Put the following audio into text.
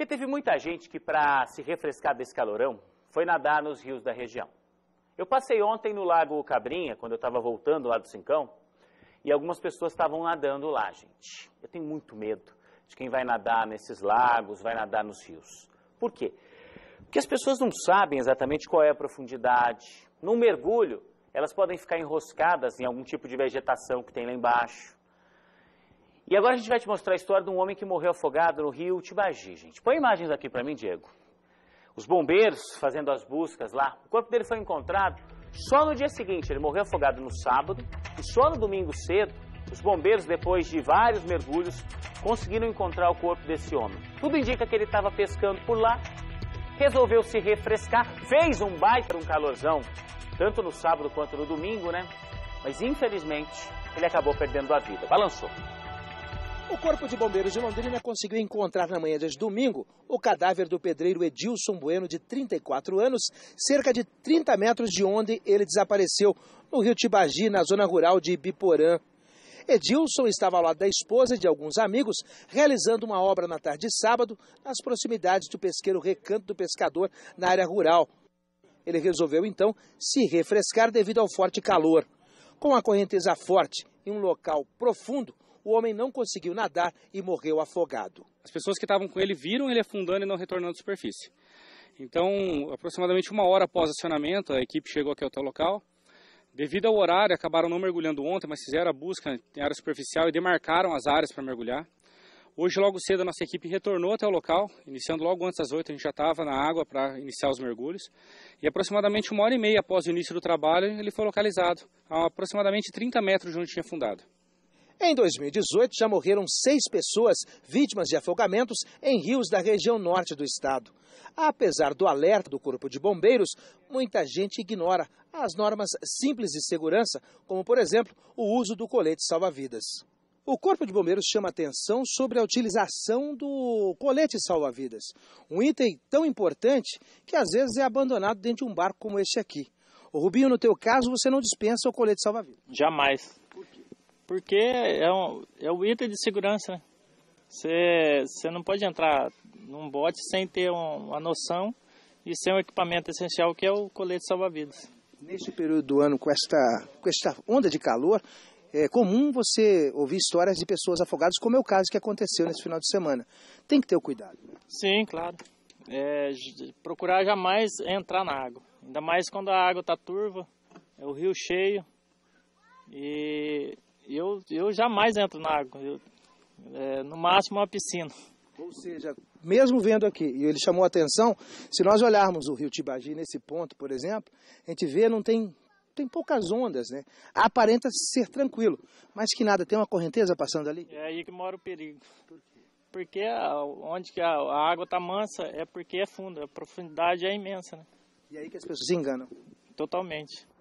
Porque teve muita gente que, para se refrescar desse calorão, foi nadar nos rios da região. Eu passei ontem no Lago Cabrinha, quando eu estava voltando lá do Cincão, e algumas pessoas estavam nadando lá, gente. Eu tenho muito medo de quem vai nadar nesses lagos, vai nadar nos rios. Por quê? Porque as pessoas não sabem exatamente qual é a profundidade. Num mergulho, elas podem ficar enroscadas em algum tipo de vegetação que tem lá embaixo. E agora a gente vai te mostrar a história de um homem que morreu afogado no rio Tibagi, gente. Põe imagens aqui para mim, Diego. Os bombeiros fazendo as buscas lá. O corpo dele foi encontrado só no dia seguinte. Ele morreu afogado no sábado e só no domingo cedo os bombeiros, depois de vários mergulhos, conseguiram encontrar o corpo desse homem. Tudo indica que ele estava pescando por lá, resolveu se refrescar, fez um baita um calorzão, tanto no sábado quanto no domingo, né? Mas infelizmente ele acabou perdendo a vida. Balançou. O Corpo de Bombeiros de Londrina conseguiu encontrar na manhã de domingo o cadáver do pedreiro Edilson Bueno, de 34 anos, cerca de 30 metros de onde ele desapareceu, no rio Tibagi, na zona rural de Ibiporã. Edilson estava ao lado da esposa e de alguns amigos, realizando uma obra na tarde de sábado, nas proximidades do pesqueiro Recanto do Pescador, na área rural. Ele resolveu, então, se refrescar devido ao forte calor. Com a correnteza forte em um local profundo, o homem não conseguiu nadar e morreu afogado. As pessoas que estavam com ele viram ele afundando e não retornando à superfície. Então, aproximadamente uma hora após acionamento, a equipe chegou aqui até o local. Devido ao horário, acabaram não mergulhando ontem, mas fizeram a busca em área superficial e demarcaram as áreas para mergulhar. Hoje, logo cedo, a nossa equipe retornou até o local, iniciando logo antes das 8, a gente já estava na água para iniciar os mergulhos. E aproximadamente uma hora e meia após o início do trabalho, ele foi localizado, a aproximadamente 30 metros de onde tinha afundado. Em 2018, já morreram seis pessoas vítimas de afogamentos em rios da região norte do estado. Apesar do alerta do Corpo de Bombeiros, muita gente ignora as normas simples de segurança, como, por exemplo, o uso do colete salva-vidas. O Corpo de Bombeiros chama atenção sobre a utilização do colete salva-vidas, um item tão importante que às vezes é abandonado dentro de um barco como este aqui. O Rubinho, no teu caso, você não dispensa o colete salva-vidas. Jamais. Porque é, um, é o item de segurança, né? Você, você não pode entrar num bote sem ter um, uma noção e sem um equipamento essencial que é o colete salva-vidas. Neste período do ano, com esta, com esta onda de calor, é comum você ouvir histórias de pessoas afogadas, como é o caso que aconteceu nesse final de semana. Tem que ter o cuidado. Sim, claro. É, procurar jamais entrar na água, ainda mais quando a água está turva, é o rio cheio e eu, eu jamais entro na água. Eu, é, no máximo uma piscina. Ou seja, mesmo vendo aqui, e ele chamou a atenção, se nós olharmos o rio Tibagi nesse ponto, por exemplo, a gente vê, não tem, tem poucas ondas, né? Aparenta ser tranquilo, mas que nada, tem uma correnteza passando ali? É aí que mora o perigo. Por porque onde que a, água está mansa é porque é fundo, a profundidade é imensa, né? E aí que as pessoas se enganam? Totalmente.